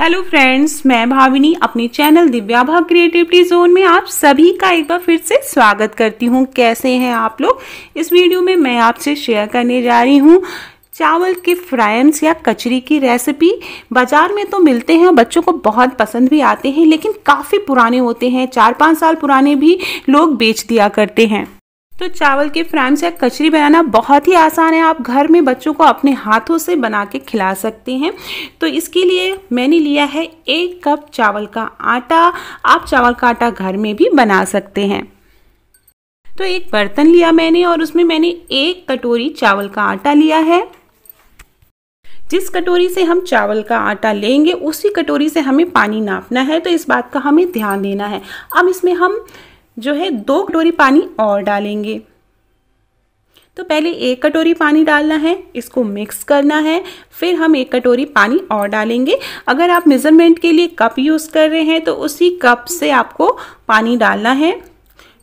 hello friends मैं भाविनी अपने channel Divya भाव क्रिएटिविटी जोन में आप सभी का एक बार फिर से स्वागत करती हूँ कैसे हैं आप लोग इस वीडियो में मैं आपसे शेयर करने जा रही हूँ चावल के फ्राइम्स या कचरी की रेसिपी बाज़ार में तो मिलते हैं बच्चों को बहुत पसंद भी आते हैं लेकिन काफ़ी पुराने होते हैं चार पाँच साल पुराने भी लोग बेच दिया करते हैं तो चावल के फ्राम्स या कचरी बनाना बहुत ही आसान है आप घर में बच्चों को अपने हाथों से बना के खिला सकते हैं तो इसके लिए मैंने लिया है एक कप चावल का आटा आप चावल का आटा घर में भी बना सकते हैं तो एक बर्तन लिया मैंने और उसमें मैंने एक कटोरी चावल का आटा लिया है जिस कटोरी से हम चावल का आटा लेंगे उसी कटोरी से हमें पानी नापना है तो इस बात का हमें ध्यान देना है अब इसमें हम जो है दो कटोरी पानी और डालेंगे तो पहले एक कटोरी पानी डालना है इसको मिक्स करना है फिर हम एक कटोरी पानी और डालेंगे अगर आप मेज़रमेंट के लिए कप यूज़ कर रहे हैं तो उसी कप से आपको पानी डालना है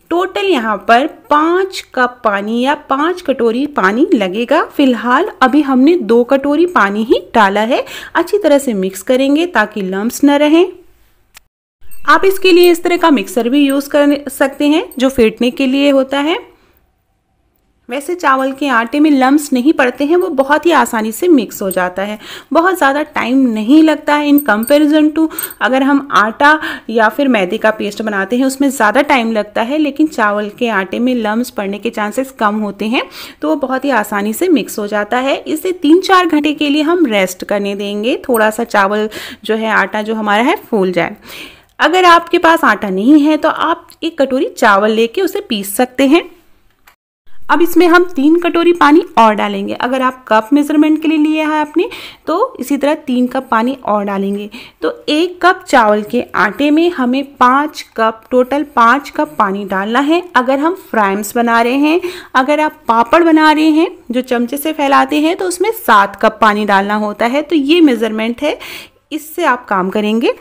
टोटल यहाँ पर पाँच कप पानी या पाँच कटोरी पानी लगेगा फिलहाल अभी हमने दो कटोरी पानी ही डाला है अच्छी तरह से मिक्स करेंगे ताकि लम्ब्स न रहें आप इसके लिए इस तरह का मिक्सर भी यूज़ कर सकते हैं जो फेंटने के लिए होता है वैसे चावल के आटे में लम्स नहीं पड़ते हैं वो बहुत ही आसानी से मिक्स हो जाता है बहुत ज़्यादा टाइम नहीं लगता है इन कंपैरिजन टू अगर हम आटा या फिर मैदे का पेस्ट बनाते हैं उसमें ज़्यादा टाइम लगता है लेकिन चावल के आटे में लम्स पड़ने के चांसेस कम होते हैं तो वो बहुत ही आसानी से मिक्स हो जाता है इसे तीन चार घंटे के लिए हम रेस्ट करने देंगे थोड़ा सा चावल जो है आटा जो हमारा है फूल जाए अगर आपके पास आटा नहीं है तो आप एक कटोरी चावल लेके उसे पीस सकते हैं अब इसमें हम तीन कटोरी पानी और डालेंगे अगर आप कप मेज़रमेंट के लिए लिया है आपने तो इसी तरह तीन कप पानी और डालेंगे तो एक कप चावल के आटे में हमें पाँच कप टोटल पाँच कप पानी डालना है अगर हम फ्राइम्स बना रहे हैं अगर आप पापड़ बना रहे हैं जो चमचे से फैलाते हैं तो उसमें सात कप पानी डालना होता है तो ये मेज़रमेंट है इससे आप काम करेंगे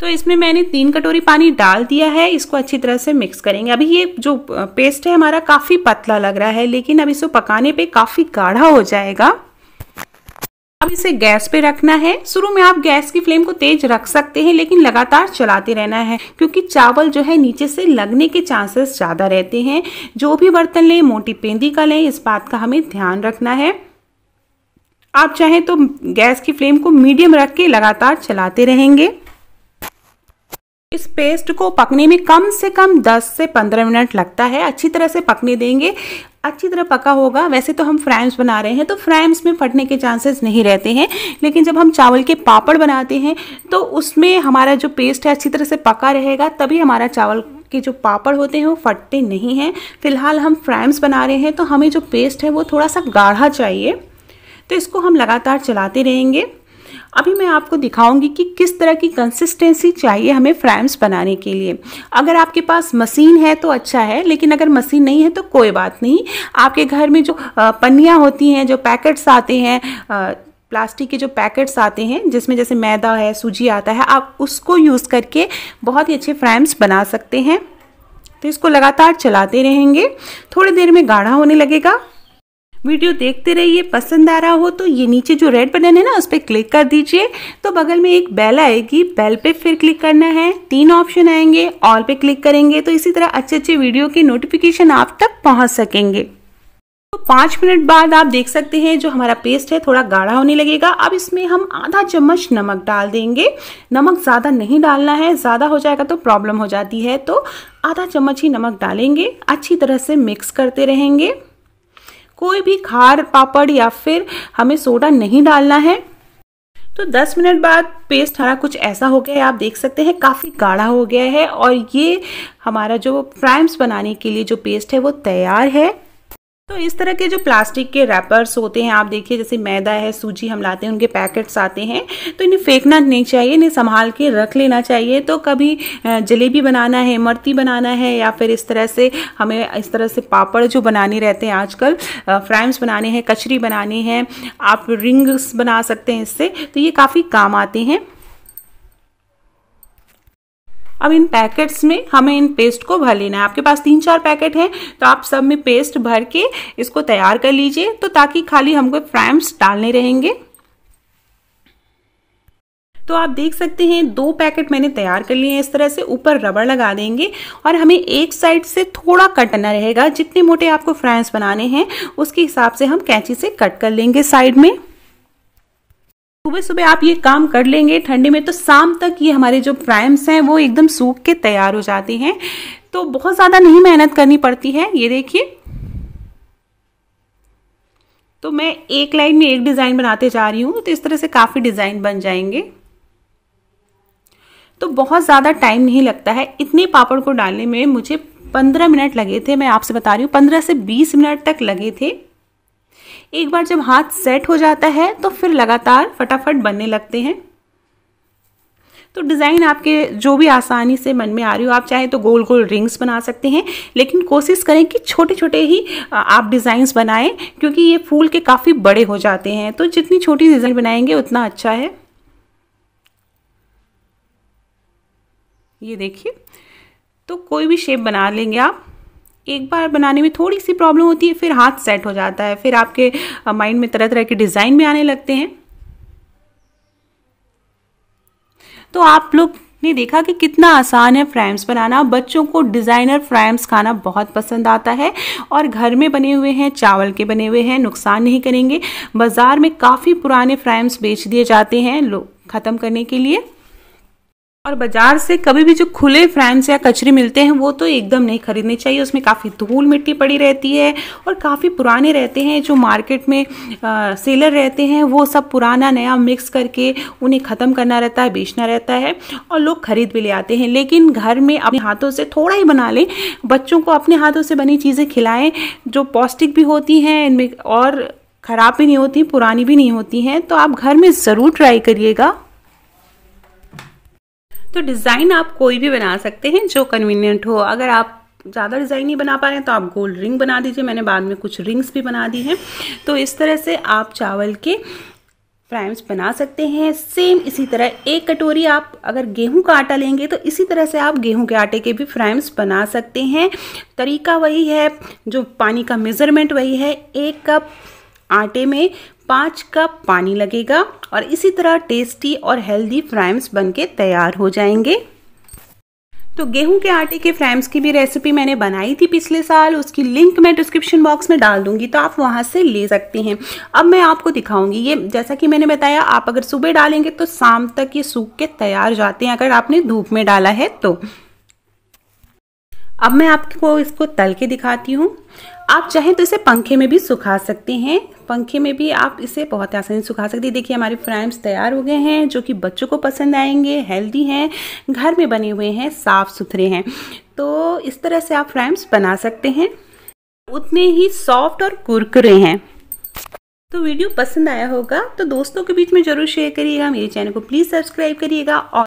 तो इसमें मैंने तीन कटोरी पानी डाल दिया है इसको अच्छी तरह से मिक्स करेंगे अभी ये जो पेस्ट है हमारा काफ़ी पतला लग रहा है लेकिन अब इसको पकाने पे काफ़ी गाढ़ा हो जाएगा अब इसे गैस पे रखना है शुरू में आप गैस की फ्लेम को तेज रख सकते हैं लेकिन लगातार चलाते रहना है क्योंकि चावल जो है नीचे से लगने के चांसेस ज़्यादा रहते हैं जो भी बर्तन लें मोटी पेंदी का लें इस बात का हमें ध्यान रखना है आप चाहें तो गैस की फ्लेम को मीडियम रख के लगातार चलाते रहेंगे इस पेस्ट को पकने में कम से कम 10 से 15 मिनट लगता है अच्छी तरह से पकने देंगे अच्छी तरह पका होगा वैसे तो हम फ्राइम्स बना रहे हैं तो फ्राइम्स में फटने के चांसेस नहीं रहते हैं लेकिन जब हम चावल के पापड़ बनाते हैं तो उसमें हमारा जो पेस्ट है अच्छी तरह से पका रहेगा तभी हमारा चावल के जो पापड़ होते हैं वो फटते नहीं हैं फिलहाल हम फ्राइम्स बना रहे हैं तो हमें जो पेस्ट है वो थोड़ा सा गाढ़ा चाहिए तो इसको हम लगातार चलाते रहेंगे अभी मैं आपको दिखाऊंगी कि किस तरह की कंसिस्टेंसी चाहिए हमें फ्रैम्स बनाने के लिए अगर आपके पास मशीन है तो अच्छा है लेकिन अगर मशीन नहीं है तो कोई बात नहीं आपके घर में जो पन्नियाँ होती हैं जो पैकेट्स आते हैं प्लास्टिक के जो पैकेट्स आते हैं जिसमें जैसे मैदा है सूजी आता है आप उसको यूज़ करके बहुत ही अच्छे फ्रैम्स बना सकते हैं तो इसको लगातार चलाते रहेंगे थोड़ी देर में गाढ़ा होने लगेगा वीडियो देखते रहिए पसंद आ रहा हो तो ये नीचे जो रेड बटन है ना उस पर क्लिक कर दीजिए तो बगल में एक बेल आएगी बेल पे फिर क्लिक करना है तीन ऑप्शन आएंगे ऑल पे क्लिक करेंगे तो इसी तरह अच्छे अच्छे वीडियो के नोटिफिकेशन आप तक पहुंच सकेंगे तो पाँच मिनट बाद आप देख सकते हैं जो हमारा पेस्ट है थोड़ा गाढ़ा होने लगेगा अब इसमें हम आधा चम्मच नमक डाल देंगे नमक ज़्यादा नहीं डालना है ज़्यादा हो जाएगा तो प्रॉब्लम हो जाती है तो आधा चम्मच ही नमक डालेंगे अच्छी तरह से मिक्स करते रहेंगे कोई भी खार पापड़ या फिर हमें सोडा नहीं डालना है तो 10 मिनट बाद पेस्ट हमारा कुछ ऐसा हो गया है आप देख सकते हैं काफ़ी गाढ़ा हो गया है और ये हमारा जो प्राइम्स बनाने के लिए जो पेस्ट है वो तैयार है तो इस तरह के जो प्लास्टिक के रैपर्स होते हैं आप देखिए जैसे मैदा है सूजी हम लाते हैं उनके पैकेट्स आते हैं तो इन्हें फेंकना नहीं चाहिए इन्हें संभाल के रख लेना चाहिए तो कभी जलेबी बनाना है मरती बनाना है या फिर इस तरह से हमें इस तरह से पापड़ जो बनाने रहते हैं आजकल फ्राइम्स बनाने हैं कचरी बनानी है आप रिंग्स बना सकते हैं इससे तो ये काफ़ी काम आते हैं अब इन पैकेट्स में हमें इन पेस्ट को भर लेना है आपके पास तीन चार पैकेट हैं तो आप सब में पेस्ट भर के इसको तैयार कर लीजिए तो ताकि खाली हमको फ्रैम्स डालने रहेंगे तो आप देख सकते हैं दो पैकेट मैंने तैयार कर लिए हैं इस तरह से ऊपर रबड़ लगा देंगे और हमें एक साइड से थोड़ा कटना रहेगा जितने मोटे आपको फ्राइंस बनाने हैं उसके हिसाब से हम कैंची से कट कर लेंगे साइड में सुबह सुबह आप ये काम कर लेंगे ठंडी में तो शाम तक ये हमारे जो प्राइम्स हैं वो एकदम सूख के तैयार हो जाते हैं तो बहुत ज़्यादा नहीं मेहनत करनी पड़ती है ये देखिए तो मैं एक लाइन में एक डिज़ाइन बनाते जा रही हूँ तो इस तरह से काफ़ी डिज़ाइन बन जाएंगे तो बहुत ज़्यादा टाइम नहीं लगता है इतने पापड़ को डालने में मुझे पंद्रह मिनट लगे थे मैं आपसे बता रही हूँ पंद्रह से बीस मिनट तक लगे थे एक बार जब हाथ सेट हो जाता है तो फिर लगातार फटाफट बनने लगते हैं तो डिज़ाइन आपके जो भी आसानी से मन में आ रही हो आप चाहे तो गोल गोल रिंग्स बना सकते हैं लेकिन कोशिश करें कि छोटे छोटे ही आप डिज़ाइंस बनाएं क्योंकि ये फूल के काफ़ी बड़े हो जाते हैं तो जितनी छोटी डिज़ाइन बनाएंगे उतना अच्छा है ये देखिए तो कोई भी शेप बना लेंगे आप एक बार बनाने में थोड़ी सी प्रॉब्लम होती है फिर हाथ सेट हो जाता है फिर आपके माइंड में तरह तरह के डिज़ाइन भी आने लगते हैं तो आप लोग ने देखा कि कितना आसान है फ्रैम्स बनाना बच्चों को डिज़ाइनर फ्रैम्स खाना बहुत पसंद आता है और घर में बने हुए हैं चावल के बने हुए हैं नुकसान नहीं करेंगे बाज़ार में काफ़ी पुराने फ्रैम्स बेच दिए जाते हैं लोग ख़त्म करने के लिए और बाजार से कभी भी जो खुले फ्रैम्स या कचरे मिलते हैं वो तो एकदम नहीं खरीदने चाहिए उसमें काफ़ी धूल मिट्टी पड़ी रहती है और काफ़ी पुराने रहते हैं जो मार्केट में आ, सेलर रहते हैं वो सब पुराना नया मिक्स करके उन्हें ख़त्म करना रहता है बेचना रहता है और लोग खरीद भी ले आते हैं लेकिन घर में अपने हाथों से थोड़ा ही बना लें बच्चों को अपने हाथों से बनी चीज़ें खिलाएँ जो पौष्टिक भी होती हैं इनमें और ख़राब भी नहीं होती पुरानी भी नहीं होती हैं तो आप घर में ज़रूर ट्राई करिएगा तो डिज़ाइन आप कोई भी बना सकते हैं जो कन्वीनियंट हो अगर आप ज़्यादा डिज़ाइन नहीं बना पा रहे हैं तो आप गोल्ड रिंग बना दीजिए मैंने बाद में कुछ रिंग्स भी बना दी हैं तो इस तरह से आप चावल के फ्राइम्स बना सकते हैं सेम इसी तरह एक कटोरी आप अगर गेहूं का आटा लेंगे तो इसी तरह से आप गेहूं के आटे के भी फ्राइम्स बना सकते हैं तरीका वही है जो पानी का मेज़रमेंट वही है एक कप आटे में पाँच कप पानी लगेगा और इसी तरह टेस्टी और हेल्दी फ्राइम्स बनके तैयार हो जाएंगे तो गेहूं के आटे के फ्राइम्स की भी रेसिपी मैंने बनाई थी पिछले साल उसकी लिंक मैं डिस्क्रिप्शन बॉक्स में डाल दूंगी तो आप वहां से ले सकते हैं अब मैं आपको दिखाऊंगी ये जैसा कि मैंने बताया आप अगर सुबह डालेंगे तो शाम तक ये सूख के तैयार जाते हैं अगर आपने धूप में डाला है तो अब मैं आपको इसको तल के दिखाती हूँ आप चाहें तो इसे पंखे में भी सुखा सकते हैं पंखे में भी आप इसे बहुत आसानी से सुखा सकते हैं देखिए हमारे फ्राइम्स तैयार हो गए हैं जो कि बच्चों को पसंद आएंगे हेल्दी हैं घर में बने हुए हैं साफ़ सुथरे हैं तो इस तरह से आप फ्राइम्स बना सकते हैं उतने ही सॉफ्ट और कुरकुरे हैं तो वीडियो पसंद आया होगा तो दोस्तों के बीच में जरूर शेयर करिएगा मेरे चैनल को प्लीज़ सब्सक्राइब करिएगा और